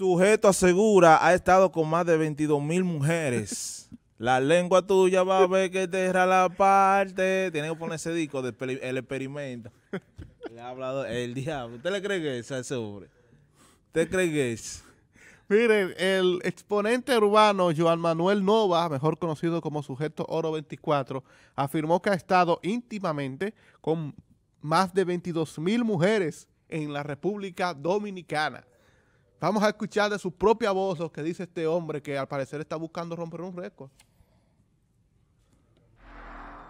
Sujeto asegura ha estado con más de 22 mil mujeres. La lengua tuya va a ver que te la parte. Tiene que ponerse disco del experimento. Le ha hablado el diablo. ¿Usted le cree que es a ese hombre? ¿Usted cree que es? Miren, el exponente urbano Joan Manuel Nova, mejor conocido como Sujeto Oro 24, afirmó que ha estado íntimamente con más de 22 mil mujeres en la República Dominicana. Vamos a escuchar de su propia voz lo que dice este hombre que al parecer está buscando romper un récord.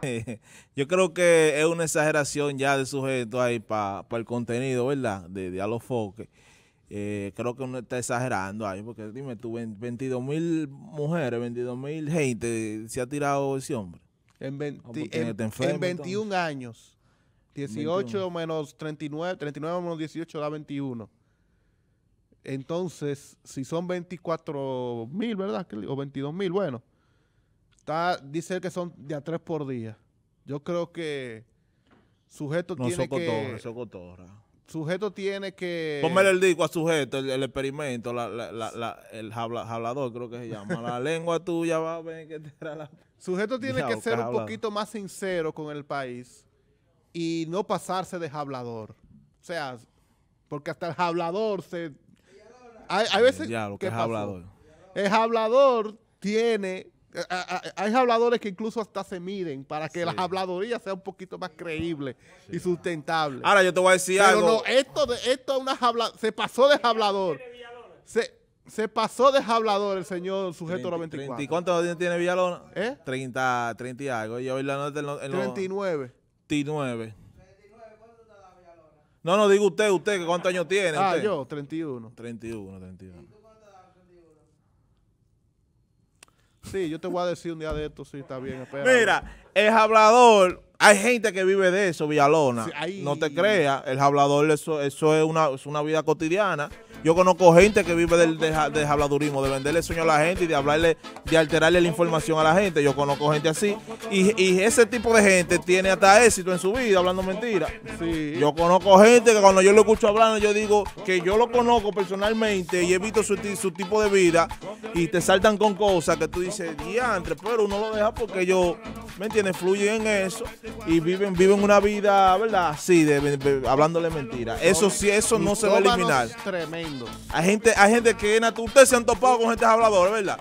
Yo creo que es una exageración ya de sujeto ahí para el contenido, ¿verdad? De, de a los foques. Eh, creo que uno está exagerando ahí, porque dime tú, 22 mil mujeres, 22 mil gente se ha tirado ese hombre. En, 21 ah, años, 18 menos 39, 39 menos 18 da 21. Entonces, si son 24 mil, ¿verdad? O 22 mil, bueno. Está, dice que son de a tres por día. Yo creo que sujeto no, tiene que... cotorra. Sujeto tiene que... Póngale el disco a sujeto, el, experimento, la, el hablador creo que se llama. la lengua tuya va a ver Sujeto tiene que ser un poquito más sincero con el país y no pasarse de hablador. O sea, porque hasta el hablador se hay, veces. que es hablador. El hablador tiene. Hay habladores que incluso hasta se miden para que la las sea sea un poquito más creíble y sustentable. Ahora yo te voy a decir Pero algo. No, esto, de, esto una habla, se pasó de hablador. Se, pasó de hablador el señor sujeto 30, 94. ¿Y ¿Cuántos tiene Villalona? 30, ¿Eh? 30 y algo. Y 39. 39. No, no, digo usted, usted, ¿cuántos años tiene? Ah, yo, 31. 31, 31. Sí, yo te voy a decir un día de esto, sí, está bien. Mira, el hablador, hay gente que vive de eso, Villalona. no te creas, el hablador, eso, eso es, una, es una vida cotidiana. Yo conozco gente que vive del, de, habladurismo, de venderle sueño a la gente y de hablarle, de alterarle la información a la gente. Yo conozco gente así. Y, ese tipo de gente tiene hasta éxito en su vida hablando mentiras. Sí. Yo conozco gente que cuando yo lo escucho hablando, yo digo que yo lo conozco personalmente y he visto su, tipo de vida y te saltan con cosas que tú dices, diantre, pero uno lo deja porque yo ¿me entiendes? Fluyen en eso y viven viven una vida, ¿verdad? Así, hablándole mentira. Eso sí, eso no se va a eliminar. Tremendo. Hay gente, hay gente que en ustedes se han topado con gente habladores, ¿verdad?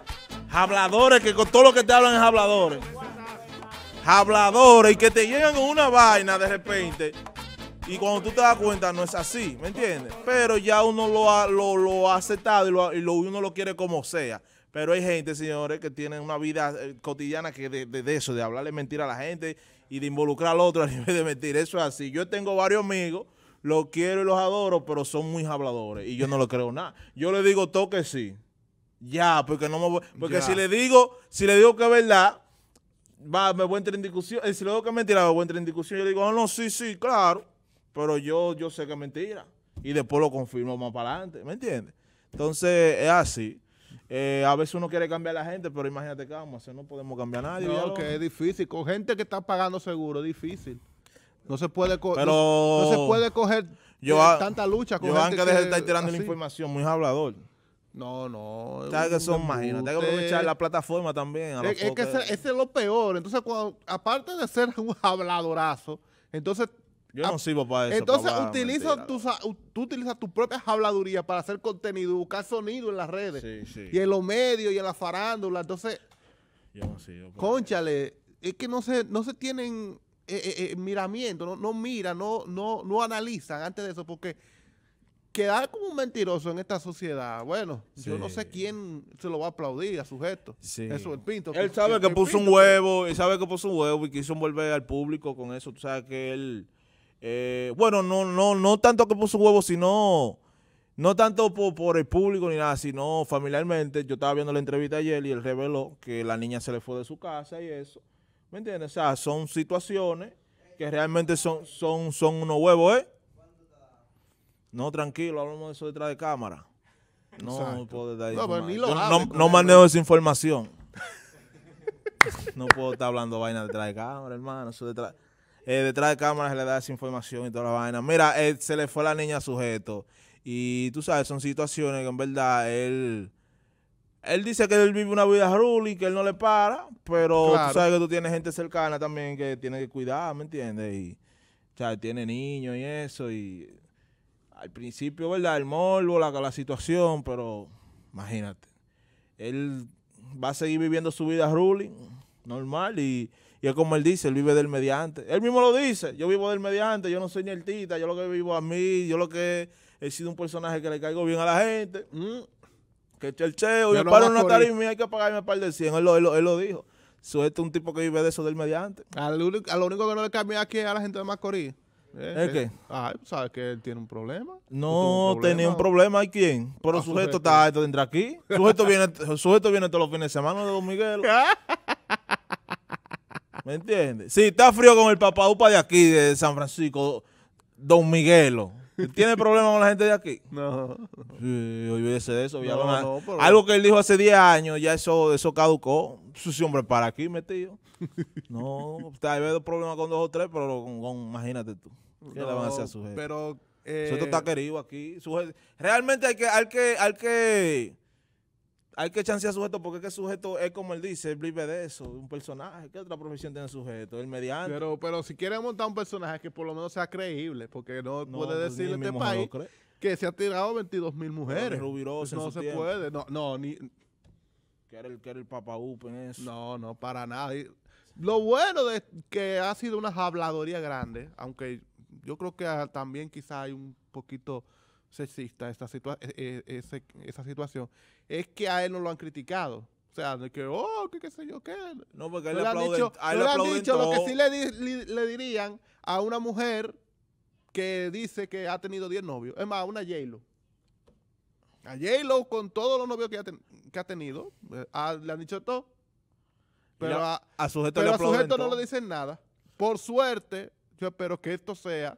Habladores que con todo lo que te hablan es habladores. Habladores y que te llegan con una vaina de repente. Y cuando tú te das cuenta, no es así, ¿me entiendes? Pero ya uno lo ha, lo, ha aceptado y, lo, uno lo quiere como sea. Pero hay gente, señores, que tiene una vida eh, cotidiana que de, eso, de hablarle mentira a la gente y de involucrar al otro a nivel de mentir. Eso es así. Yo tengo varios amigos, los quiero y los adoro, pero son muy habladores y yo no lo creo nada. Yo le digo todo que sí. Ya, porque no me Porque si le digo, si le digo que es verdad, va, me voy a entrar en discusión. Y eh, si le digo que es mentira, me voy a entrar en discusión. Yo le digo, ah, no, sí, sí, claro. Pero yo, yo sé que es mentira. Y después lo confirmo más para adelante. ¿Me entiendes? Entonces, es así. Eh, a veces uno quiere cambiar a la gente, pero imagínate que vamos hacer, no podemos cambiar a nadie. que es difícil. Con gente que está pagando seguro, difícil. No se puede, no, se puede coger yo, eh, tanta lucha con yo gente que deje tirando la información, muy hablador. No, no. Tienes que son? Imagínate, que aprovechar la plataforma también. es, que ese, es lo peor. Entonces, cuando, aparte de ser un habladorazo, entonces yo no ah, sirvo para eso. Entonces, utiliza tú utilizas tus propias habladurías para hacer contenido, buscar sonido en las redes. Sí, sí. Y en los medios y en la farándula. Entonces, yo Conchale, es que no se, no se tienen eh, eh, eh, miramiento, no, no miran, no, no, no analizan antes de eso, porque quedar como un mentiroso en esta sociedad, bueno, yo no sé quién se lo va a aplaudir a su Sí. Eso, el pinto. Él sabe que, puso un huevo, él sabe que puso un huevo y quiso envolver al público con eso. O sabes que él eh, bueno, no, no, no tanto que puso su huevo, sino no tanto por, el público ni nada, sino familiarmente. Yo estaba viendo la entrevista ayer y él reveló que la niña se le fue de su casa y eso. ¿Me entiendes? O sea, son situaciones que realmente son, son, son unos huevos, ¿eh? No, tranquilo, hablamos de eso detrás de cámara. No puedo no, no, manejo esa información. no puedo estar hablando vaina detrás de cámara, hermano. Eso detrás... Eh, detrás de cámaras le da esa información y toda la vaina. Mira, eh, se le fue la niña sujeto. Y tú sabes, son situaciones que en verdad él... Él dice que él vive una vida ruling, que él no le para, pero tú sabes que tú tienes gente cercana también que tiene que cuidar, ¿me entiendes? Y, o sea, tiene niños y eso, y al principio, ¿verdad? El morbo, la, la situación, pero imagínate. Él va a seguir viviendo su vida ruling, normal, y y es como él dice, él vive del mediante. Él mismo lo dice, yo vivo del mediante, yo no soy ni artista, yo lo que vivo a mí, yo lo que he sido un personaje que le caigo bien a la gente. Mm, que el yo, yo paro una tarima hay que pagarme un par de 100. Él lo, él lo, dijo. Este un tipo que vive de eso del mediante. A lo, único, que no le cambia aquí es a la gente de Macorís. Eh, qué? Eh, ¿sabes que él tiene un problema? No, tenía un problema. hay quién? Pero ah, sujeto, está, dentro aquí. Sujeto viene, sujeto viene todos los fines de semana de Don Miguel. ¿Me entiendes? Sí, está frío con el Upa de aquí, de San Francisco, Don Miguelo. ¿Tiene problemas con la gente de aquí? No. Sí, olvídese de eso. Algo que él dijo hace 10 años, ya eso, eso caducó. Su hombre para aquí metido. No, tal vez problemas con dos o tres, pero imagínate tú. van a hacer su Pero... Eh... Eso está eh, querido aquí. Realmente hay que, hay que, hay que hay que chancear sujeto porque es que sujeto es como él dice, él vive de eso, un personaje. ¿Qué otra profesión tiene el sujeto? El mediante. Pero, pero si quiere montar un personaje que por lo menos sea creíble, porque no, puede decirle este país que se ha tirado 22 mil mujeres. Rubirosa no se puede, no, no, ni... Que el, que era en eso. No, no, para nada. lo bueno de que ha sido una habladoría grande, aunque yo creo que también quizá hay un poquito sexista esta e, e, esa situación, es que a él no lo han criticado. O sea, que, oh, que qué sé yo qué. No, porque le, han dicho, a él le han dicho lo que sí le, dirían a una mujer que dice que ha tenido 10 novios. Es más, una J-Lo. A J-Lo con todos los novios que ha, tenido, eh, le han dicho todo. Pero a, a sujeto, a sujeto no le dicen nada. Por suerte, yo espero que esto sea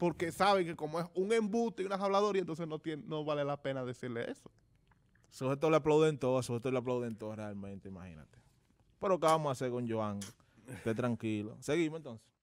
porque saben que como es un embuste y una habladoría, entonces no, vale la pena decirle eso. Sujeto le aplauden todo, sujeto le aplauden todo realmente, imagínate. Pero ¿qué vamos a hacer con Joan? Esté tranquilo. Seguimos entonces.